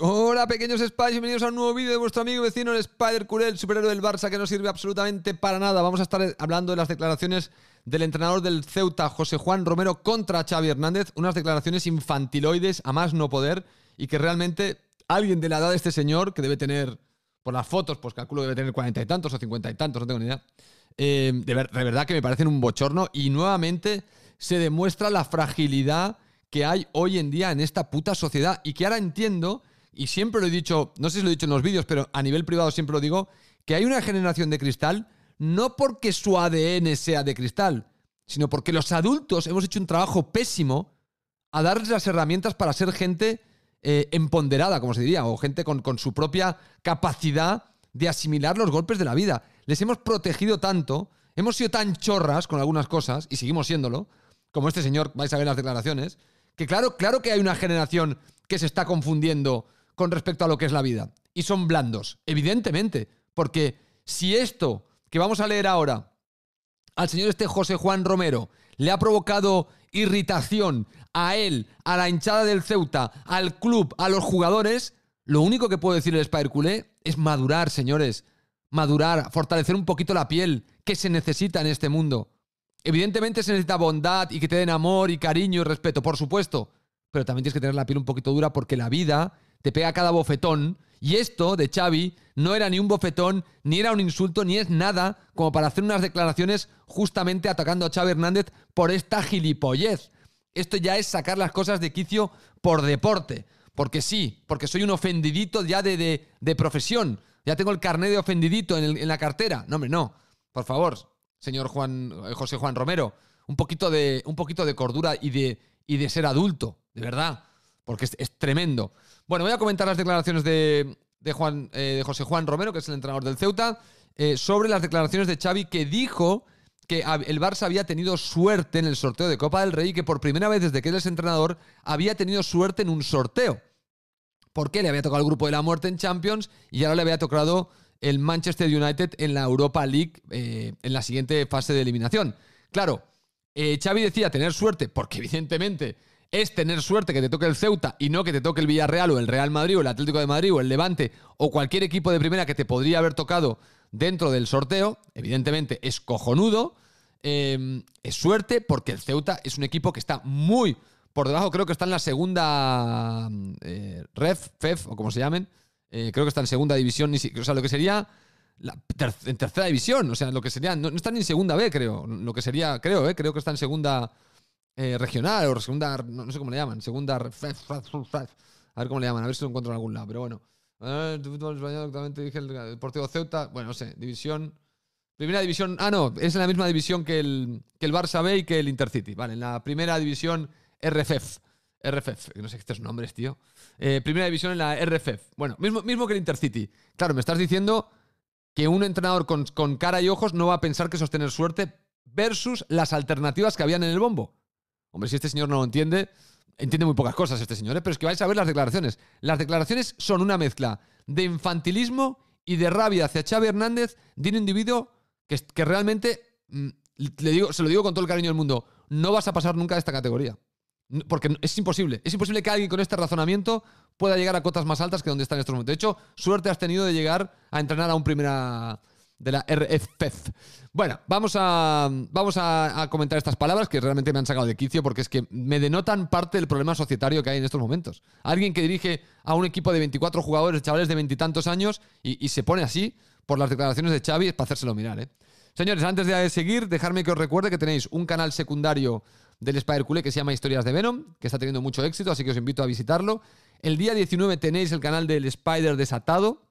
Hola pequeños Spies, bienvenidos a un nuevo vídeo de vuestro amigo vecino el Spider Curel, superhéroe del Barça que no sirve absolutamente para nada. Vamos a estar hablando de las declaraciones del entrenador del Ceuta, José Juan Romero, contra Xavi Hernández, unas declaraciones infantiloides a más no poder y que realmente alguien de la edad de este señor, que debe tener, por las fotos, pues calculo que debe tener cuarenta y tantos o cincuenta y tantos, no tengo ni idea, eh, de verdad que me parecen un bochorno y nuevamente se demuestra la fragilidad que hay hoy en día en esta puta sociedad y que ahora entiendo y siempre lo he dicho, no sé si lo he dicho en los vídeos, pero a nivel privado siempre lo digo, que hay una generación de cristal no porque su ADN sea de cristal, sino porque los adultos hemos hecho un trabajo pésimo a darles las herramientas para ser gente eh, empoderada, como se diría, o gente con, su propia capacidad de asimilar los golpes de la vida. Les hemos protegido tanto, hemos sido tan chorras con algunas cosas, y seguimos siéndolo, como este señor, vais a ver las declaraciones, que claro, claro que hay una generación que se está confundiendo con respecto a lo que es la vida. Y son blandos, evidentemente, porque si esto que vamos a leer ahora al señor este José Juan Romero le ha provocado irritación a él, a la hinchada del Ceuta, al club, a los jugadores, lo único que puedo decirles el es madurar, señores. Madurar, fortalecer un poquito la piel que se necesita en este mundo. Evidentemente se necesita bondad y que te den amor y cariño y respeto, por supuesto. Pero también tienes que tener la piel un poquito dura porque la vida te pega cada bofetón. Y esto de Xavi no era ni un bofetón, ni era un insulto, ni es nada como para hacer unas declaraciones justamente atacando a Xavi Hernández por esta gilipollez. Esto ya es sacar las cosas de quicio por deporte. Porque sí, porque soy un ofendidito ya de, profesión. Ya tengo el carnet de ofendidito en, la cartera. No, hombre, no. Por favor, señor Juan, eh, José Juan Romero, un poquito de, un poquito de cordura y de, y de ser adulto, de verdad porque es, tremendo. Bueno, voy a comentar las declaraciones de, Juan, eh, de José Juan Romero, que es el entrenador del Ceuta, eh, sobre las declaraciones de Xavi que dijo que el Barça había tenido suerte en el sorteo de Copa del Rey y que por primera vez desde que él es entrenador había tenido suerte en un sorteo. Porque le había tocado el grupo de la muerte en Champions y ahora le había tocado el Manchester United en la Europa League eh, en la siguiente fase de eliminación. Claro, Xavi decía tener suerte porque evidentemente es tener suerte que te toque el Ceuta y no que te toque el Villarreal o el Real Madrid o el Atlético de Madrid o el Levante o cualquier equipo de primera que te podría haber tocado dentro del sorteo, evidentemente es cojonudo, em, es suerte porque el Ceuta es un equipo que está muy por debajo, creo que está en la segunda eh, ref, fef e o como se llamen, eh, creo que está en segunda división, o sea, lo que sería la en tercera división, o sea, lo que sería, no, están está ni en segunda B, creo, lo que sería, creo, eh, creo que está en segunda eh, regional o segunda, no, sé cómo le llaman, segunda, a ver cómo le llaman, a ver si lo encuentro en algún lado, pero bueno. Eh, el Deportivo Ceuta, bueno, no sé, división, primera división, ah, no, es en la misma división que el, que el Barça B y que el Intercity, vale, en la primera división RFF. E RFF, e no sé qué estos nombres, tío. Eh, primera división en la RFF. E bueno, mismo, que el Intercity. Claro, me estás diciendo que un entrenador con, con cara y ojos no va a pensar que sostener suerte versus las alternativas que habían en el bombo. Hombre, si este señor no lo entiende, entiende muy pocas cosas este señor, ¿eh? pero es que vais a ver las declaraciones. Las declaraciones son una mezcla de infantilismo y de rabia hacia Chávez Hernández de un individuo que, que realmente, mm, le digo, se lo digo con todo el cariño del mundo, no vas a pasar nunca de esta categoría. Porque es imposible. Es imposible que alguien con este razonamiento pueda llegar a cotas más altas que donde está en estos momentos. De hecho, suerte has tenido de llegar a entrenar a un primera de la RFF. E bueno, vamos, a, vamos a, comentar estas palabras que realmente me han sacado de quicio porque es que me denotan parte del problema societario que hay en estos momentos. Alguien que dirige a un equipo de 24 jugadores, chavales de veintitantos años, y, se pone así por las declaraciones de Xavi, es para hacérselo mirar. ¿eh? Señores, antes de seguir, dejarme que os recuerde que tenéis un canal secundario del spider Cule que se llama Historias de Venom, que está teniendo mucho éxito, así que os invito a visitarlo. El día 19 tenéis el canal del Spider Desatado,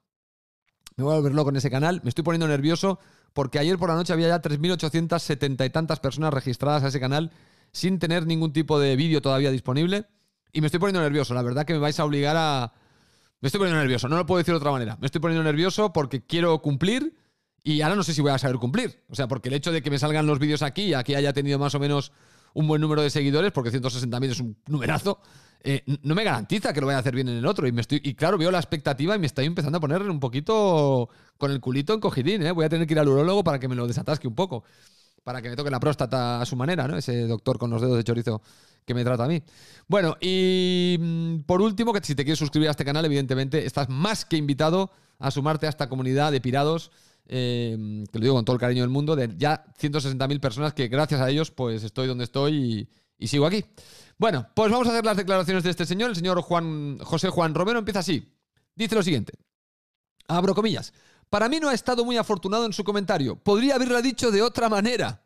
me voy a volver loco en ese canal. Me estoy poniendo nervioso porque ayer por la noche había ya 3.870 y tantas personas registradas a ese canal sin tener ningún tipo de vídeo todavía disponible. Y me estoy poniendo nervioso. La verdad que me vais a obligar a... Me estoy poniendo nervioso. No lo puedo decir de otra manera. Me estoy poniendo nervioso porque quiero cumplir. Y ahora no sé si voy a saber cumplir. O sea, porque el hecho de que me salgan los vídeos aquí y aquí haya tenido más o menos un buen número de seguidores, porque 160.000 es un numerazo, eh, no me garantiza que lo vaya a hacer bien en el otro. Y, me estoy, y claro, veo la expectativa y me estoy empezando a poner un poquito con el culito encogidín. ¿eh? Voy a tener que ir al urólogo para que me lo desatasque un poco. Para que me toque la próstata a su manera, ¿no? Ese doctor con los dedos de chorizo que me trata a mí. Bueno, y mm, por último, que si te quieres suscribir a este canal, evidentemente estás más que invitado a sumarte a esta comunidad de pirados Em, que lo digo con todo el cariño del mundo, de ya 160.000 personas que gracias a ellos pues estoy donde estoy y, sigo aquí. Bueno, pues vamos a hacer las declaraciones de este señor. El señor Juan, José Juan Romero empieza así. Dice lo siguiente. Abro comillas. Para mí no ha estado muy afortunado en su comentario. Podría haberla dicho de otra manera.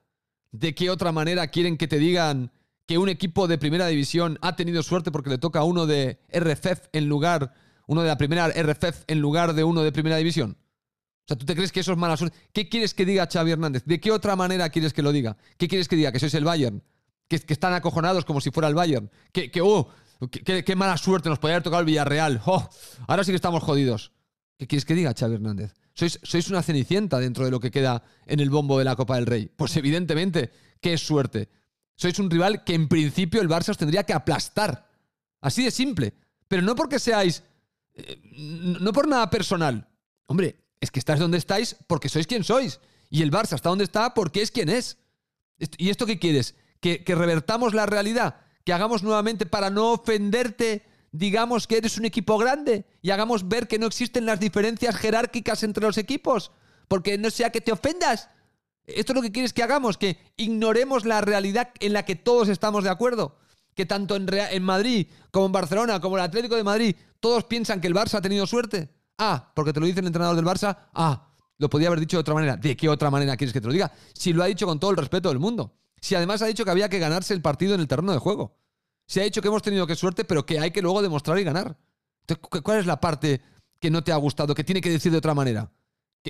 ¿De qué otra manera quieren que te digan que un equipo de primera división ha tenido suerte porque le toca uno de RFF en lugar, uno de la primera RFF en lugar de uno de primera división? ¿tú te crees que eso es mala suerte? ¿Qué quieres que diga Xavi Hernández? ¿De qué otra manera quieres que lo diga? ¿Qué quieres que diga? ¿Que sois el Bayern? ¿Que, están acojonados como si fuera el Bayern? Oh, ¿Que, qué, mala suerte nos podría haber tocado el Villarreal? Oh, ahora sí que estamos jodidos. ¿Qué quieres que diga Xavi Hernández? Sois, sois una cenicienta dentro de lo que queda en el bombo de la Copa del Rey. Pues evidentemente, qué suerte. Sois un rival que en principio el Barça os tendría que aplastar. Así de simple. Pero no porque seáis... Eh, no por nada personal. Hombre, es que estás donde estáis porque sois quien sois. Y el Barça está donde está porque es quien es. ¿Y esto qué quieres? ¿Que, revertamos la realidad? ¿Que hagamos nuevamente para no ofenderte? Digamos que eres un equipo grande y hagamos ver que no existen las diferencias jerárquicas entre los equipos, porque no sea que te ofendas. Esto es lo que quieres que hagamos, que ignoremos la realidad en la que todos estamos de acuerdo. Que tanto en, en Madrid como en Barcelona, como en el Atlético de Madrid, todos piensan que el Barça ha tenido suerte. Ah, porque te lo dice el entrenador del Barça. Ah, lo podía haber dicho de otra manera. ¿De qué otra manera quieres que te lo diga? Si lo ha dicho con todo el respeto del mundo. Si además ha dicho que había que ganarse el partido en el terreno de juego. Si ha dicho que hemos tenido que suerte, pero que hay que luego demostrar y ganar. Entonces, ¿cuál es la parte que no te ha gustado, que tiene que decir de otra manera?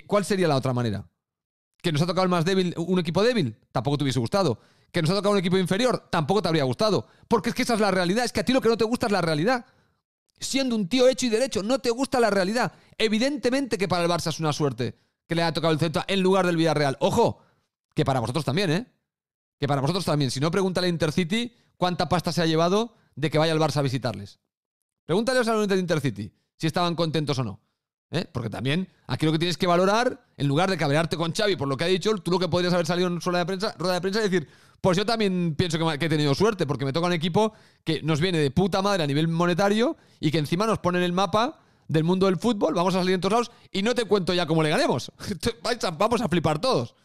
¿Cuál sería la otra manera? ¿Que nos ha tocado el más débil, un equipo débil? Tampoco te hubiese gustado. ¿Que nos ha tocado un equipo inferior? Tampoco te habría gustado. Porque es que esa es la realidad. Es que a ti lo que no te gusta es la realidad siendo un tío hecho y derecho, no te gusta la realidad. Evidentemente que para el Barça es una suerte que le haya tocado el centro en lugar del Villarreal. Ojo, que para vosotros también, ¿eh? Que para vosotros también. Si no, pregúntale a Intercity cuánta pasta se ha llevado de que vaya al Barça a visitarles. Pregúntale a los de Intercity si estaban contentos o no. ¿eh? Porque también aquí lo que tienes que valorar, en lugar de cabrearte con Xavi por lo que ha dicho, tú lo que podrías haber salido en rueda de prensa, rueda de prensa es decir, pues yo también pienso que, he tenido suerte, porque me toca un equipo que nos viene de puta madre a nivel monetario y que encima nos pone en el mapa del mundo del fútbol, vamos a salir en todos lados y no te cuento ya cómo le ganemos. vamos a flipar todos.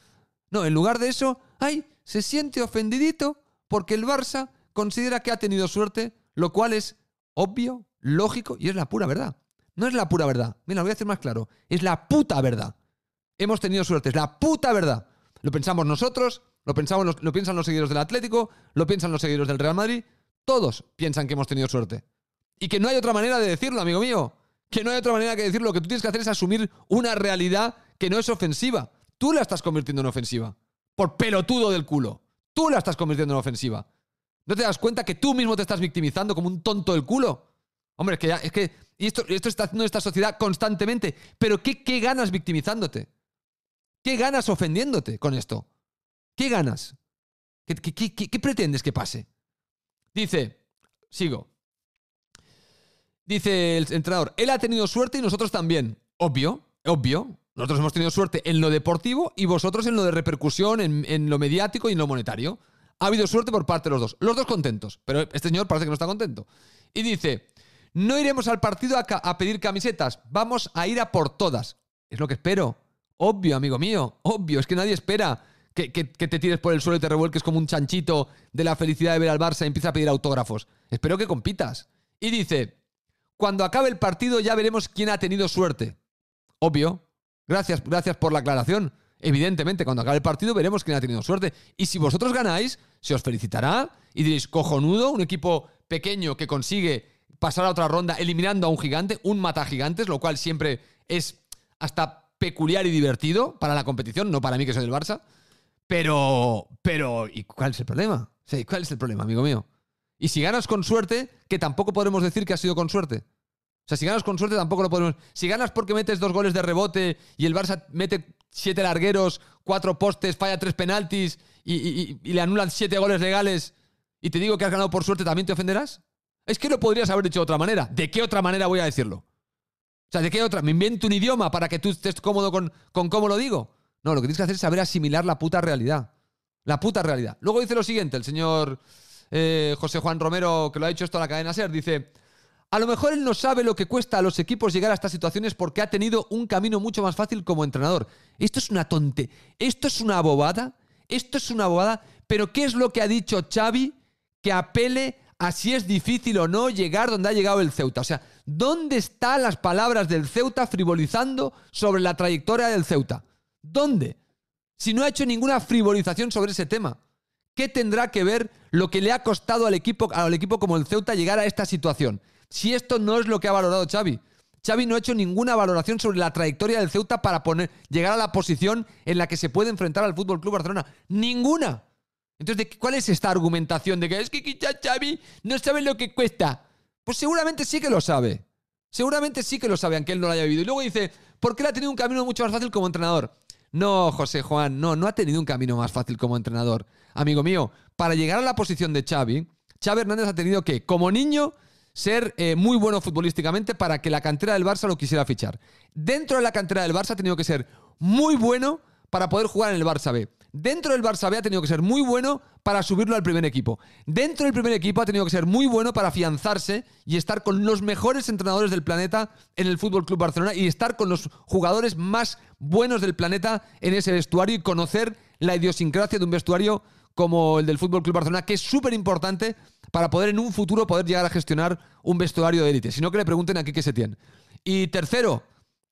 No, en lugar de eso, ay, se siente ofendidito porque el Barça considera que ha tenido suerte, lo cual es obvio, lógico y es la pura verdad. No es la pura verdad. Mira, lo voy a hacer más claro. Es la puta verdad. Hemos tenido suerte. Es la puta verdad. Lo pensamos nosotros, lo, pensamos lo piensan los seguidores del Atlético, lo piensan los seguidores del Real Madrid. Todos piensan que hemos tenido suerte. Y que no hay otra manera de decirlo, amigo mío. Que no hay otra manera que decirlo. Lo que tú tienes que hacer es asumir una realidad que no es ofensiva. Tú la estás convirtiendo en ofensiva. Por pelotudo del culo. Tú la estás convirtiendo en ofensiva. ¿No te das cuenta que tú mismo te estás victimizando como un tonto del culo? Hombre, es que, ya, es que y esto, está haciendo esta sociedad constantemente. Pero ¿qué, ganas victimizándote? ¿Qué ganas ofendiéndote con esto? ¿Qué ganas? ¿Qué, pretendes que pase? Dice, sigo. Dice el entrenador, él ha tenido suerte y nosotros también. Obvio, obvio. Nosotros hemos tenido suerte en lo deportivo y vosotros en lo de repercusión, en lo mediático y en lo monetario. Ha habido suerte por parte de los dos. Los dos contentos, pero este señor parece que no está contento. Y dice, no iremos al partido a, pedir camisetas, vamos a ir a por todas. Es lo que espero. Obvio, amigo mío, obvio, es que nadie espera. Que, te tires por el suelo y te revuelques como un chanchito de la felicidad de ver al Barça y empieza a pedir autógrafos. Espero que compitas. Y dice, cuando acabe el partido ya veremos quién ha tenido suerte. Obvio. Gracias, gracias por la aclaración. Evidentemente, cuando acabe el partido veremos quién ha tenido suerte. Y si vosotros ganáis, se os felicitará y diréis, cojonudo, un equipo pequeño que consigue pasar a otra ronda eliminando a un gigante, un mata gigantes, lo cual siempre es hasta peculiar y divertido para la competición, no para mí que soy del Barça. Pero, pero, ¿y cuál es el problema? Sí ¿Cuál es el problema, amigo mío? Y si ganas con suerte, que tampoco podremos decir que ha sido con suerte. O sea, si ganas con suerte tampoco lo podemos. Si ganas porque metes dos goles de rebote y el Barça mete siete largueros, cuatro postes, falla tres penaltis y le anulan siete goles legales y te digo que has ganado por suerte, ¿también te ofenderás? Es que lo podrías haber dicho de otra manera. ¿De qué otra manera voy a decirlo? O sea, ¿de qué otra? ¿Me invento un idioma para que tú estés cómodo con, con cómo lo digo? No, lo que tienes que hacer es saber asimilar la puta realidad. La puta realidad. Luego dice lo siguiente, el señor eh, José Juan Romero, que lo ha hecho esto a la cadena SER, dice, a lo mejor él no sabe lo que cuesta a los equipos llegar a estas situaciones porque ha tenido un camino mucho más fácil como entrenador. Esto es una tonte, esto es una bobada, esto es una bobada, pero ¿qué es lo que ha dicho Xavi que apele Así es difícil o no llegar donde ha llegado el Ceuta. O sea, ¿dónde están las palabras del Ceuta frivolizando sobre la trayectoria del Ceuta? ¿Dónde? Si no ha hecho ninguna frivolización sobre ese tema. ¿Qué tendrá que ver lo que le ha costado al equipo, al equipo como el Ceuta llegar a esta situación? Si esto no es lo que ha valorado Xavi. Xavi no ha hecho ninguna valoración sobre la trayectoria del Ceuta para poner, llegar a la posición en la que se puede enfrentar al Fútbol Club Barcelona. ¡Ninguna! Entonces, ¿cuál es esta argumentación de que es que quizás no sabe lo que cuesta? Pues seguramente sí que lo sabe. Seguramente sí que lo sabe, aunque él no lo haya vivido. Y luego dice, ¿por qué él ha tenido un camino mucho más fácil como entrenador? No, José Juan, no, no ha tenido un camino más fácil como entrenador. Amigo mío, para llegar a la posición de Xavi, Chávez Hernández ha tenido que, como niño, ser eh, muy bueno futbolísticamente para que la cantera del Barça lo quisiera fichar. Dentro de la cantera del Barça ha tenido que ser muy bueno para poder jugar en el Barça B. Dentro del Barça había ha tenido que ser muy bueno para subirlo al primer equipo. Dentro del primer equipo ha tenido que ser muy bueno para afianzarse y estar con los mejores entrenadores del planeta en el Fútbol Club Barcelona y estar con los jugadores más buenos del planeta en ese vestuario y conocer la idiosincrasia de un vestuario como el del Fútbol Club Barcelona, que es súper importante para poder en un futuro poder llegar a gestionar un vestuario de élite. Si no, que le pregunten a se tiene. Y tercero,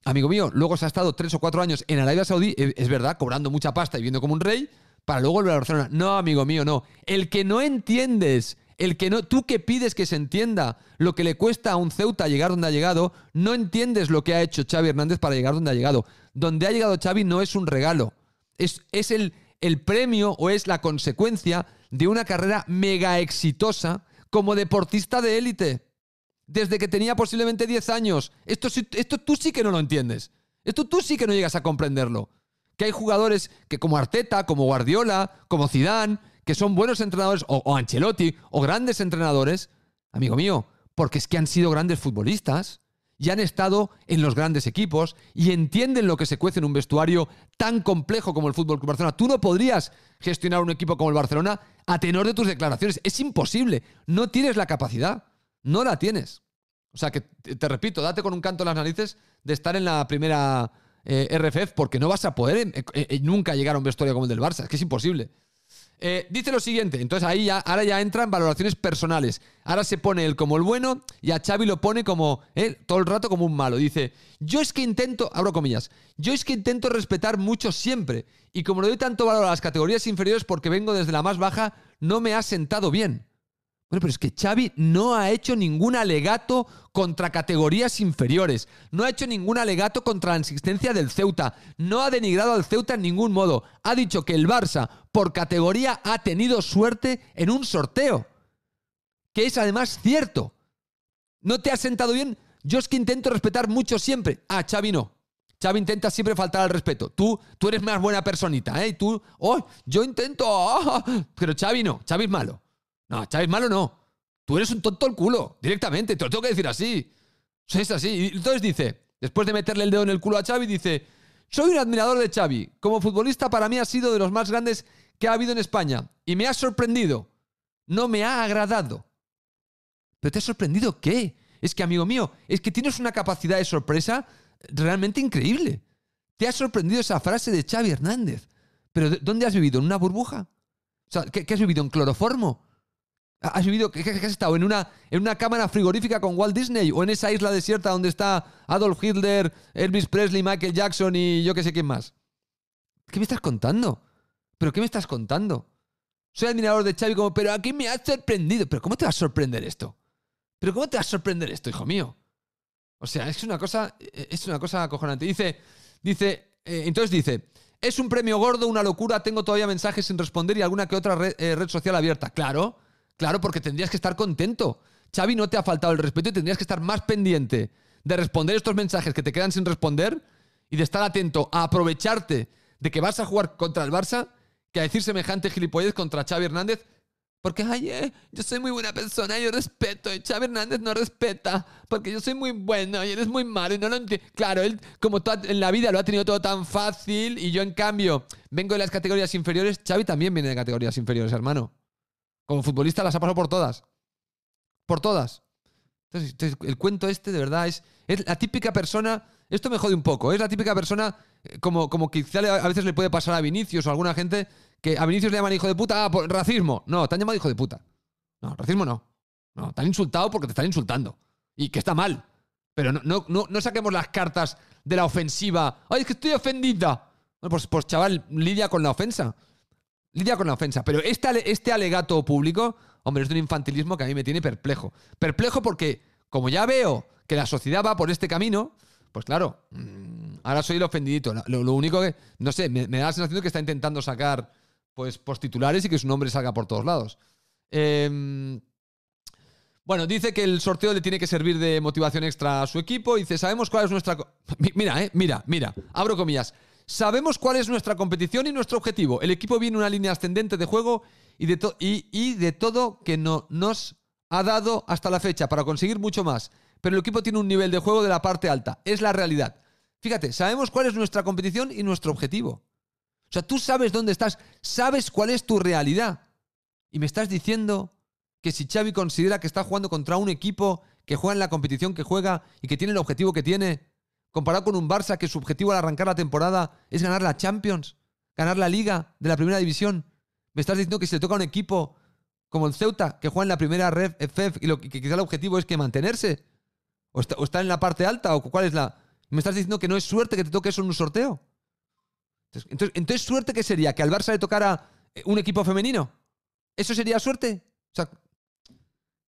amigo mío, luego se ha estado tres o cuatro años en Arabia Saudí, eh, es verdad, cobrando mucha pasta y viviendo como un rey, para luego volver a Barcelona. No, amigo mío, no. El que no entiendes, el que no, tú que pides que se entienda lo que le cuesta a un Ceuta llegar donde ha llegado, no entiendes lo que ha hecho Xavi Hernández para llegar donde ha llegado. Donde ha llegado Xavi no es un regalo, es, es el, el premio o es la consecuencia de una carrera mega exitosa como deportista de élite desde que tenía posiblemente 10 años. Esto, esto tú sí que no lo entiendes. Esto tú sí que no llegas a comprenderlo. Que hay jugadores que como Arteta, como Guardiola, como Zidane, que son buenos entrenadores, o, o Ancelotti, o grandes entrenadores, amigo mío, porque es que han sido grandes futbolistas y han estado en los grandes equipos y entienden lo que se cuece en un vestuario tan complejo como el Fútbol Club Barcelona. Tú no podrías gestionar un equipo como el Barcelona a tenor de tus declaraciones. Es imposible. No tienes la capacidad no la tienes. O sea que, te, repito, date con un canto en las narices de estar en la primera eh, RFF porque no vas a poder eh, eh, nunca llegar a un vestuario como el del Barça. Es que es imposible. dice lo siguiente, entonces ahí ya, ahora ya entran valoraciones personales. Ahora se pone él como el bueno y a Xavi lo pone como, todo el rato como un malo. Dice, yo es que intento, abro comillas, yo es que intento respetar mucho siempre. Y como le doy tanto valor a las categorías inferiores porque vengo desde la más baja, no me ha sentado bien pero es que Xavi no ha hecho ningún alegato contra categorías inferiores, no ha hecho ningún alegato contra la existencia del Ceuta, no ha denigrado al Ceuta en ningún modo, ha dicho que el Barça por categoría ha tenido suerte en un sorteo, que es además cierto. No te has sentado bien, yo es que intento respetar mucho siempre, Ah, Xavi no. Xavi intenta siempre faltar al respeto. Tú, tú eres más buena personita, ¿eh? Y tú, oh, yo intento, ¡oh! pero Xavi no, Xavi es malo. No, Chávez malo no. Tú eres un tonto el culo, directamente, te lo tengo que decir así. Es así. Y entonces dice, después de meterle el dedo en el culo a Xavi, dice, soy un admirador de Xavi. Como futbolista para mí ha sido de los más grandes que ha habido en España. Y me ha sorprendido. No me ha agradado. ¿Pero te ha sorprendido qué? Es que, amigo mío, es que tienes una capacidad de sorpresa realmente increíble. Te ha sorprendido esa frase de Xavi Hernández. ¿Pero dónde has vivido? ¿En una burbuja? O qué has vivido? ¿En cloroformo? ¿Has vivido, que has estado en una, en una cámara frigorífica con Walt Disney o en esa isla desierta donde está Adolf Hitler, Elvis Presley, Michael Jackson y yo qué sé quién más? ¿Qué me estás contando? ¿Pero qué me estás contando? Soy admirador de Xavi como, pero aquí me has sorprendido. ¿Pero cómo te va a sorprender esto? ¿Pero cómo te va a sorprender esto, hijo mío? O sea, es una cosa, eh, es una cosa acojonante. Dice, dice, eh, entonces dice, es un premio gordo, una locura, tengo todavía mensajes sin responder y alguna que otra eh, red social abierta. Claro, Claro, porque tendrías que estar contento. Xavi no te ha faltado el respeto y tendrías que estar más pendiente de responder estos mensajes que te quedan sin responder y de estar atento a aprovecharte de que vas a jugar contra el Barça que a decir semejante gilipollez contra Xavi Hernández. Porque, ay, eh, yo soy muy buena persona, yo respeto, y Xavi Hernández no respeta, porque yo soy muy bueno y él es muy malo y no lo Claro, él, como en la vida lo ha tenido todo tan fácil y yo, en cambio, vengo de las categorías inferiores, Xavi también viene de categorías inferiores, hermano. Como futbolista las ha pasado por todas. Por todas. Entonces, el cuento este de verdad es, es la típica persona, esto me jode un poco, es la típica persona eh, como, como quizá a veces le puede pasar a Vinicius o a alguna gente que a Vinicius le llaman hijo de puta, ah, por racismo. No, te han llamado hijo de puta. No, racismo no. No, te han insultado porque te están insultando. Y que está mal. Pero no, no, no, saquemos las cartas de la ofensiva. Ay, es que estoy ofendida. Bueno, pues, pues chaval, lidia con la ofensa lidia con la ofensa. Pero este, alegato público, hombre, es de un infantilismo que a mí me tiene perplejo. Perplejo porque, como ya veo que la sociedad va por este camino, pues claro, mm, ahora soy el ofendidito. Lo, único que, no sé, me, da la sensación de que está intentando sacar pues postitulares y que su nombre salga por todos lados. Em, bueno, dice que el sorteo le tiene que servir de motivación extra a su equipo. Dice, sabemos cuál es nuestra... Mira, eh, mira, mira. Abro comillas. Sabemos cuál es nuestra competición y nuestro objetivo. El equipo viene una línea ascendente de juego y de, y de todo que nos ha dado hasta la fecha para conseguir mucho más. Pero el equipo tiene un nivel de juego de la parte alta. Es la realidad. Fíjate, sabemos cuál es nuestra competición y nuestro objetivo. O sea, tú sabes dónde estás, sabes cuál es tu realidad. Y me estás diciendo que si Xavi considera que está jugando contra un equipo que juega en la competición que juega y que tiene el objetivo que tiene, comparado con un Barça que su objetivo al arrancar la temporada es ganar la Champions, ganar la Liga de la Primera División. Me estás diciendo que si le toca a un equipo como el Ceuta, que juega en la primera red FF y lo que, quizá el objetivo es que mantenerse, o, está, estar en la parte alta, o cuál es la... Me estás diciendo que no es suerte que te toque eso en un sorteo. Entonces, ¿suerte qué sería? ¿Que al Barça le tocara eh, un equipo femenino? ¿Eso sería suerte? sea,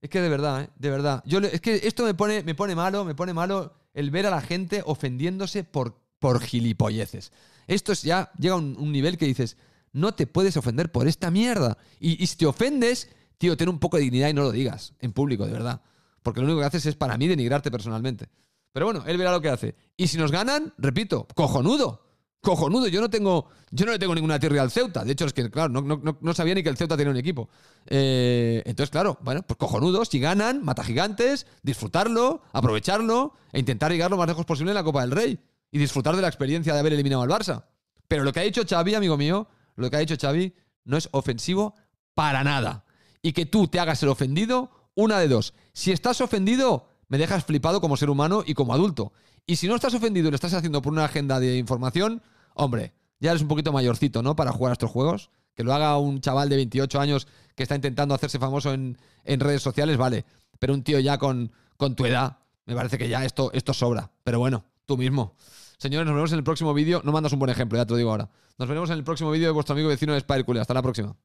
es que de verdad, eh, de verdad. Yo, es que esto me pone, me pone malo, me pone malo el ver a la gente ofendiéndose por, por gilipolleces. Esto ya llega a un, nivel que dices, no te puedes ofender por esta mierda. Y, y si te ofendes, tío, ten un poco de dignidad y no lo digas en público, de verdad. Porque lo único que haces es para mí denigrarte personalmente. Pero bueno, él verá lo que hace. Y si nos ganan, repito, cojonudo cojonudo. Yo no tengo, yo no le tengo ninguna tirria al Ceuta. De hecho, es que, claro, no, no, no sabía ni que el Ceuta tenía un equipo. Eh, entonces, claro, bueno, pues cojonudo. si ganan, mata gigantes, disfrutarlo, aprovecharlo e intentar llegar lo más lejos posible en la Copa del Rey y disfrutar de la experiencia de haber eliminado al Barça. Pero lo que ha dicho Xavi, amigo mío, lo que ha dicho Xavi no es ofensivo para nada. Y que tú te hagas el ofendido, una de dos. Si estás ofendido, me dejas flipado como ser humano y como adulto. Y si no estás ofendido y lo estás haciendo por una agenda de información, hombre, ya eres un poquito mayorcito, ¿no? Para jugar a estos juegos. Que lo haga un chaval de 28 años que está intentando hacerse famoso en, en redes sociales, vale. Pero un tío ya con, con tu edad, me parece que ya esto, esto sobra. Pero bueno, tú mismo. Señores, nos vemos en el próximo vídeo. No mandas un buen ejemplo, ya te lo digo ahora. Nos veremos en el próximo vídeo de vuestro amigo vecino de Spider-Cool. Hasta la próxima.